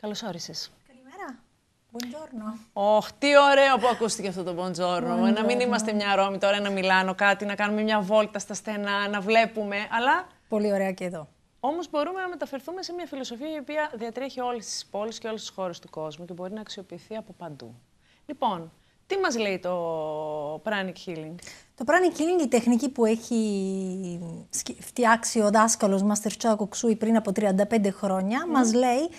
Καλώς όρισες. Καλημέρα. Μποντζόρνο. Ωχ, τι ωραίο που ακούστηκε αυτό το μποντζόρνο. Να μην είμαστε μια Ρώμη τώρα, ένα Μιλάνο, κάτι, να κάνουμε μια βόλτα στα στενά, να βλέπουμε. Αλλά. Πολύ ωραία και εδώ. Όμως μπορούμε να μεταφερθούμε σε μια φιλοσοφία η οποία διατρέχει όλες τις πόλεις και όλες τις χώρες του κόσμου και μπορεί να αξιοποιηθεί από παντού. Λοιπόν, τι μας λέει το pranic healing. Το pranic healing, η τεχνική που έχει φτιάξει ο δάσκαλος μας Τερτσάκο πριν από 35 χρόνια, mm. λέει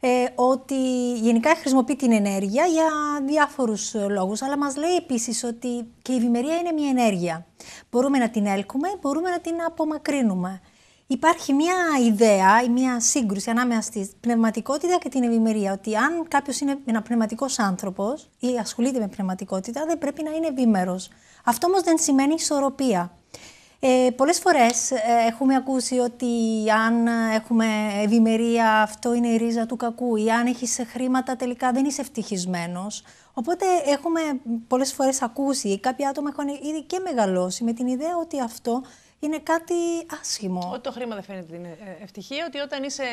ε, ότι γενικά χρησιμοποιεί την ενέργεια για διάφορους λόγους, αλλά μας λέει επίσης ότι και η ευημερία είναι μια ενέργεια. Μπορούμε να την έλκουμε, μπορούμε να την απομακρύνουμε. Υπάρχει μια ιδέα ή μια σύγκρουση ανάμεσα στη πνευματικότητα και την ευημερία. Ότι αν κάποιος είναι ένα πνευματικός άνθρωπος ή ασχολείται με πνευματικότητα, δεν πρέπει να είναι ευήμερος. Αυτό όμως δεν σημαίνει ισορροπία. Ε, πολλές φορές ε, έχουμε ακούσει ότι αν έχουμε ευημερία αυτό είναι η ρίζα του κακού ή αν έχεις χρήματα τελικά δεν είσαι ευτυχισμένος. Οπότε έχουμε πολλές φορές ακούσει, κάποια άτομα έχουν ήδη και μεγαλώσει με την ιδέα ότι αυτό είναι κάτι άσχημο. Ότι το χρήμα δεν φαίνεται την ε, ευτυχία, ότι όταν είσαι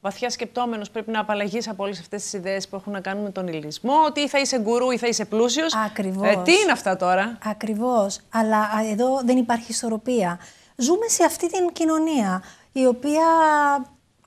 βαθιά σκεπτόμενος πρέπει να απαλλαγείς από όλες αυτές τις ιδέες που έχουν να κάνουν με τον ελληνισμό, ότι ή θα είσαι γκουρού ή θα είσαι πλούσιος. Ε, Ακριβώς. τι είναι αυτά τώρα. Ακριβώς. Αλλά εδώ δεν υπάρχει ισορροπία. Ζούμε σε αυτή την κοινωνία η οποία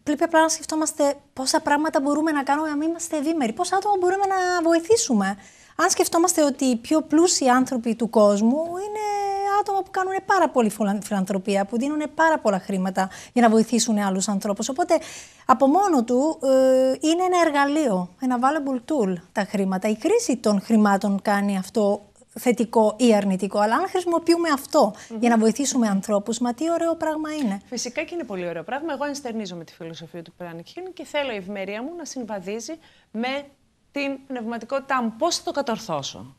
πρέπει απλά να σκεφτόμαστε πόσα πράγματα μπορούμε να κάνουμε να μην είμαστε ευήμεροι, πόσα άτομα μπορούμε να βοηθήσουμε. Αν σκεφτόμαστε ότι οι πιο πλούσιοι άνθρωποι του κόσμου είναι άτομα που κάνουν πάρα πολύ φιλανθρωπία, που δίνουν πάρα πολλά χρήματα για να βοηθήσουν άλλους ανθρώπους. Οπότε από μόνο του ε, είναι ένα εργαλείο, ένα valuable tool τα χρήματα. Η χρήση των χρημάτων κάνει αυτό θετικό ή αρνητικό. Αλλά αν χρησιμοποιούμε αυτό για να βοηθήσουμε ανθρώπους, μα τι ωραίο πράγμα είναι. Φυσικά και είναι πολύ ωραίο πράγμα. Εγώ ενστερνίζομαι τη φιλοσοφία του Πράνικιν και θέλω η ευμερία μου να συμβαδίζει με την πνευματικότητά μου. Πώς θα το κατορθώσω.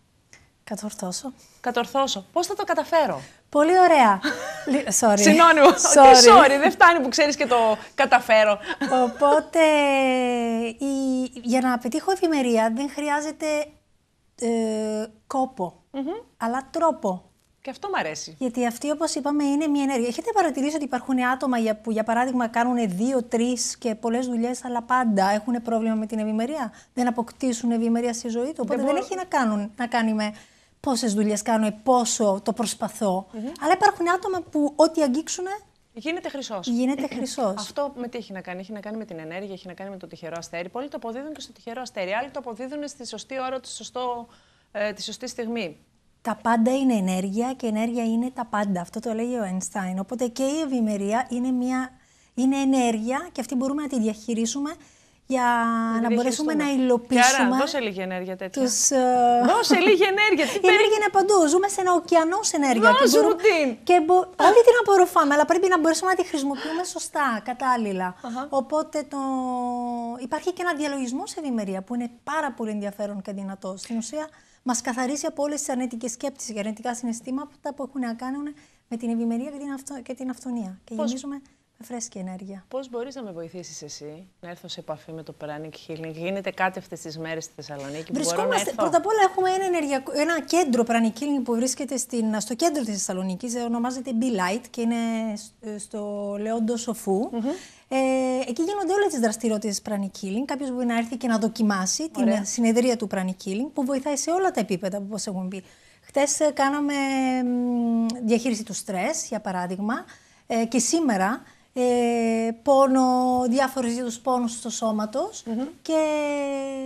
Κατορθώσω. Κατορθώσω. Πώς θα το καταφέρω. Πολύ ωραία. Sorry. Συνώνυμο. Sorry. δεν φτάνει που ξέρεις και το καταφέρω. Οπότε, η... για να πετύχω ευημερία δεν χρειάζεται ε, κόπο, mm-hmm. αλλά τρόπο. Και αυτό μου αρέσει. Γιατί αυτή, όπως είπαμε, είναι μια ενέργεια. Έχετε παρατηρήσει ότι υπάρχουν άτομα που, για παράδειγμα, κάνουν δύο, τρεις και πολλές δουλειές, αλλά πάντα έχουν πρόβλημα με την ευημερία. Δεν αποκτήσουν ευημερία στη ζωή του. Οπότε δεν, δεν έχει να, κάνουν, να κάνει με πόσες δουλειές κάνω, πόσο το προσπαθώ. Mm -hmm. Αλλά υπάρχουν άτομα που ό,τι αγγίξουν. Γίνεται χρυσός. Γίνεται χρυσός. Αυτό με τι έχει να κάνει. Έχει να κάνει με την ενέργεια, έχει να κάνει με το τυχερό αστέρι. Πολλοί το αποδίδουν και στο τυχερό αστέρι. Άλλοι το αποδίδουν στη σωστή ώρα, τη, σωστό, ε, τη σωστή στιγμή. Τα πάντα είναι ενέργεια και ενέργεια είναι τα πάντα. Αυτό το λέει ο Einstein. Οπότε και η ευημερία είναι, μια, είναι ενέργεια και αυτή μπορούμε να τη διαχειρίσουμε για να μπορέσουμε να υλοποιήσουμε. Και άρα, δώσε λίγη ενέργεια τέτοια. Τους, uh... Δώσε λίγη ενέργεια. Η ενέργεια είναι παντού. Ζούμε σε ένα ωκεανό ενέργεια. Δώσε μπορούμε... όχι. και μπο... την απορροφάμε, αλλά πρέπει να μπορέσουμε να τη χρησιμοποιούμε σωστά, Οπότε το... υπάρχει και ένα διαλογισμό σε ευημερία που είναι πάρα πολύ ενδιαφέρον και δυνατό. Στην ουσία, μας καθαρίζει από όλες τις αρνητικές σκέψει και αρνητικά συναισθήματα που έχουν να κάνουν με την ευημερία και την, αυτονία. Και Πώς φρέσκη ενέργεια. Πώς μπορείς να με βοηθήσεις εσύ να έρθω σε επαφή με το Pranic Healing, Γίνεται κάτι αυτές τις μέρες στη Θεσσαλονίκη. Βρισκόμαστε. έρθω... Πρώτα απ' όλα έχουμε ένα, ενεργειακό, ένα κέντρο Pranic Healing που βρίσκεται στην, στο κέντρο της Θεσσαλονίκης. Ε, ονομάζεται Be Light και είναι ε, στο Λεόντο Σοφού. Ε, εκεί γίνονται όλες τις δραστηριότητες Pranic Healing. Κάποιος μπορεί να έρθει και να δοκιμάσει Ωραία. την συνεδρία του Pranic Healing που βοηθάει σε όλα τα επίπεδα που μα έχουν πει. Χθε κάναμε διαχείριση του στρε, για παράδειγμα. Ε, και σήμερα ε, πόνο, διάφορες είδους πόνους στο σώματος και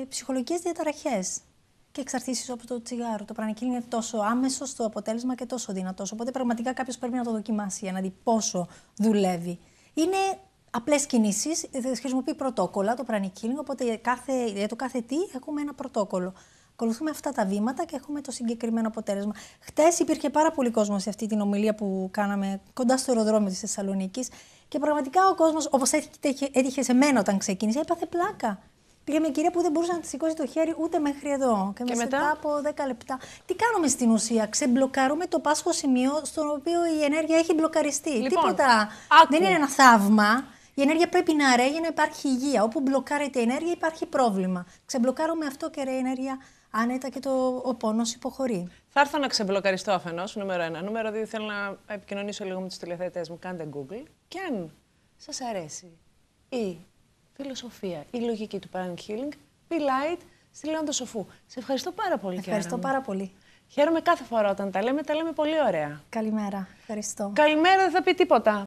ψυχολογικές διαταραχές και εξαρτήσεις από το τσιγάρο. Το πρανικύλι είναι τόσο άμεσο στο αποτέλεσμα και τόσο δυνατός. Οπότε πραγματικά κάποιος πρέπει να το δοκιμάσει για να δει πόσο δουλεύει. Είναι απλές κινήσεις, ε, χρησιμοποιεί πρωτόκολλα το πρανικύλι, οπότε κάθε, για το κάθε τι έχουμε ένα πρωτόκολλο. Ακολουθούμε αυτά τα βήματα και έχουμε το συγκεκριμένο αποτέλεσμα. Χτες υπήρχε πάρα πολύ κόσμος σε αυτή την ομιλία που κάναμε κοντά στο αεροδρόμιο της Θεσσαλονίκης και πραγματικά ο κόσμος, όπως έτυχε σε μένα όταν ξεκίνησε, έπαθε πλάκα. Πήγε μια κυρία που δεν μπορούσε να τη σηκώσει το χέρι ούτε μέχρι εδώ. Και, και μετά από 10 λεπτά. Τι κάνουμε στην ουσία, ξεμπλοκάρουμε το πάσχο σημείο στο οποίο η ενέργεια έχει μπλοκαριστεί. Λοιπόν, Τίποτα. Δεν είναι ένα θαύμα. Η ενέργεια πρέπει να ρέει για να υπάρχει υγεία. Όπου μπλοκάρεται η ενέργεια, υπάρχει πρόβλημα. Ξεμπλοκάρουμε αυτό και ρέει η ενέργεια άνετα και το, ο πόνος υποχωρεί. Θα έρθω να ξεμπλοκαριστώ αφενός, νούμερο ένα. Νούμερο δύο, θέλω να επικοινωνήσω λίγο με τους τηλεθεατές μου. Κάντε Google και αν σας αρέσει η φιλοσοφία, η λογική του Parent Healing, be light στη Λέοντα Σοφού. Σε ευχαριστώ πάρα πολύ, Ευχαριστώ πάρα πολύ. Χαίρομαι κάθε φορά όταν τα λέμε, τα λέμε πολύ ωραία. Καλημέρα. Ευχαριστώ. Καλημέρα δεν θα πει τίποτα.